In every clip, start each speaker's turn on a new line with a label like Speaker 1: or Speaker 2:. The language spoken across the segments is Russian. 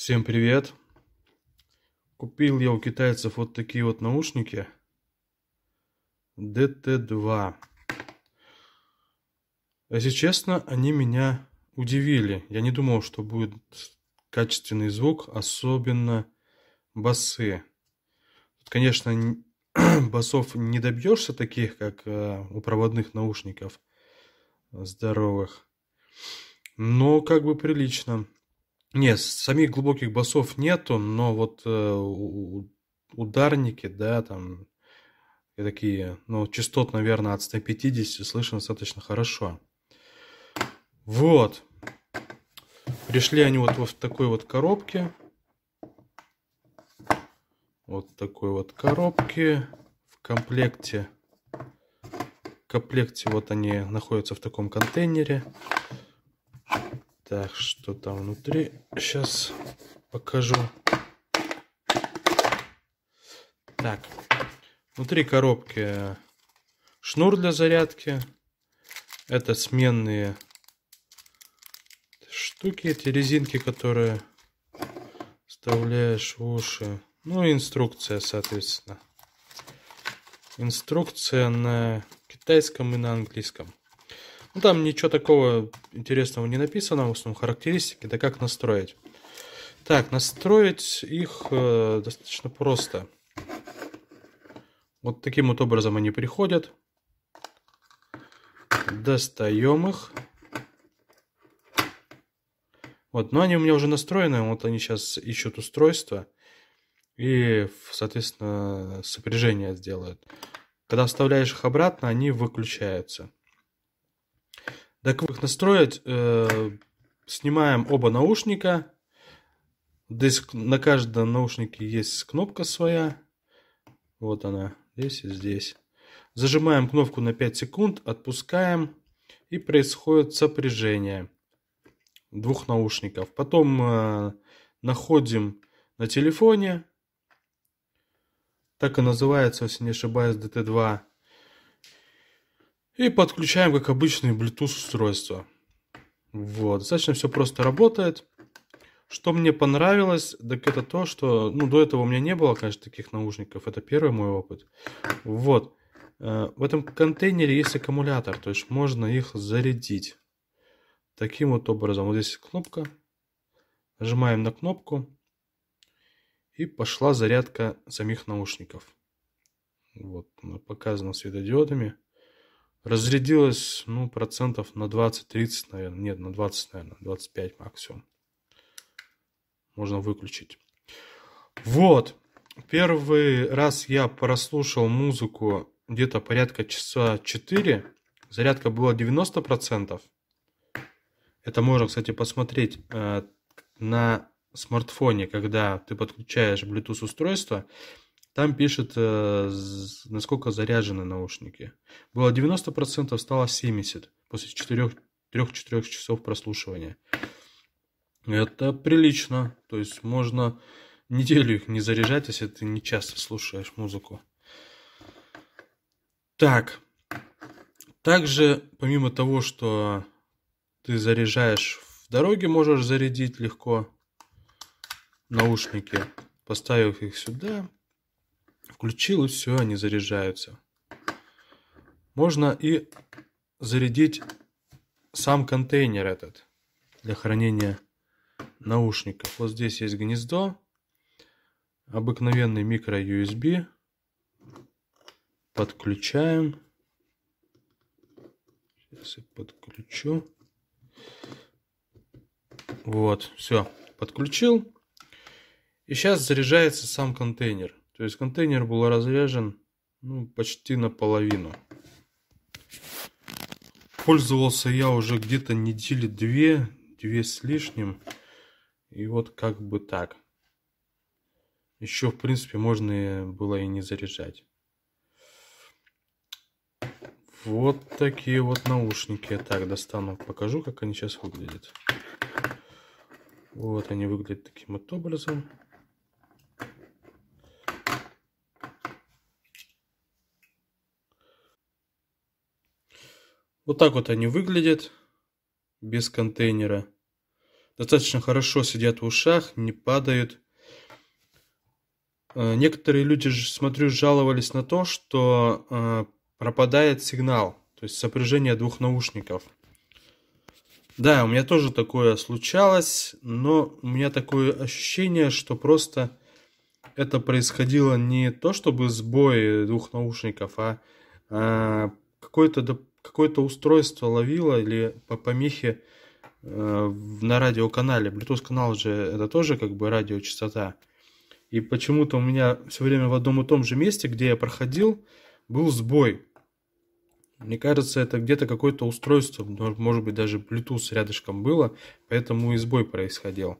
Speaker 1: Всем привет! Купил я у китайцев вот такие вот наушники DT2. Если честно, они меня удивили. Я не думал, что будет качественный звук, особенно басы. Тут, конечно, басов не добьешься таких, как э, у проводных наушников здоровых, но как бы прилично. Нет, самих глубоких басов нету, но вот э, ударники, да, там и такие, ну, частот, наверное, от 150 слышно достаточно хорошо. Вот. Пришли они вот в такой вот коробке. Вот такой вот коробке В комплекте. В комплекте вот они находятся в таком контейнере. Так, что там внутри? Сейчас покажу. Так, внутри коробки э, шнур для зарядки. Это сменные штуки, эти резинки, которые вставляешь в уши. Ну и инструкция, соответственно. Инструкция на китайском и на английском. Ну, там ничего такого интересного не написано, в основном характеристики, да как настроить. Так, настроить их э, достаточно просто. Вот таким вот образом они приходят. Достаем их. Вот, но они у меня уже настроены, вот они сейчас ищут устройство и, соответственно, сопряжение сделают. Когда вставляешь их обратно, они выключаются. Так как их настроить, э, снимаем оба наушника. Здесь на каждом наушнике есть кнопка своя. Вот она, здесь и здесь. Зажимаем кнопку на 5 секунд, отпускаем и происходит сопряжение двух наушников. Потом э, находим на телефоне, так и называется, если не ошибаюсь, DT2. И подключаем, как обычное, Bluetooth устройство. Вот, достаточно все просто работает. Что мне понравилось, так это то, что, ну, до этого у меня не было, конечно, таких наушников. Это первый мой опыт. Вот. Э, в этом контейнере есть аккумулятор, то есть можно их зарядить. Таким вот образом. Вот здесь кнопка. Нажимаем на кнопку. И пошла зарядка самих наушников. Вот, показано светодиодами. Разрядилось, ну, процентов на 20-30, наверное. Нет, на 20, наверное, 25 максимум. Можно выключить. Вот. Первый раз я прослушал музыку где-то порядка часа 4. Зарядка была 90%. Это можно, кстати, посмотреть э, на смартфоне, когда ты подключаешь Bluetooth устройство. Там пишет, э, насколько заряжены наушники. Было 90%, стало 70% после 4-4 часов прослушивания. Это прилично. То есть можно неделю их не заряжать, если ты не часто слушаешь музыку. Так. Также, помимо того, что ты заряжаешь в дороге, можешь зарядить легко наушники, поставив их сюда. Включил и все, они заряжаются. Можно и зарядить сам контейнер этот для хранения наушников. Вот здесь есть гнездо, обыкновенный микро USB. Подключаем. Сейчас я подключу. Вот, все, подключил. И сейчас заряжается сам контейнер. То есть контейнер был разряжен ну, почти наполовину. Пользовался я уже где-то недели две, две с лишним. И вот как бы так. Еще, в принципе, можно было и не заряжать. Вот такие вот наушники. так достану, покажу, как они сейчас выглядят. Вот они выглядят таким вот образом. Вот так вот они выглядят, без контейнера. Достаточно хорошо сидят в ушах, не падают. Э, некоторые люди, смотрю, жаловались на то, что э, пропадает сигнал, то есть сопряжение двух наушников. Да, у меня тоже такое случалось, но у меня такое ощущение, что просто это происходило не то, чтобы сбой двух наушников, а, а э, какой-то какое-то устройство ловило или по помехе э, на радиоканале. Bluetooth канал же это тоже как бы радиочастота. И почему-то у меня все время в одном и том же месте, где я проходил, был сбой. Мне кажется, это где-то какое-то устройство, ну, может быть даже Bluetooth рядышком было, поэтому и сбой происходил.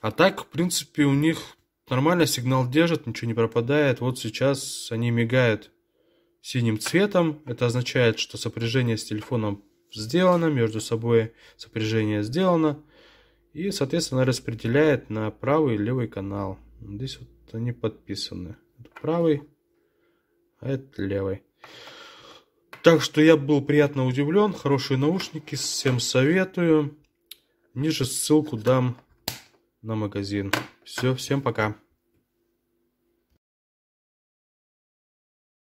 Speaker 1: А так, в принципе, у них нормально сигнал держит, ничего не пропадает. Вот сейчас они мигают синим цветом. Это означает, что сопряжение с телефоном сделано, между собой сопряжение сделано. И, соответственно, распределяет на правый и левый канал. Здесь вот они подписаны. Это правый, а это левый. Так что я был приятно удивлен. Хорошие наушники, всем советую. Ниже ссылку дам на магазин. Все, всем пока.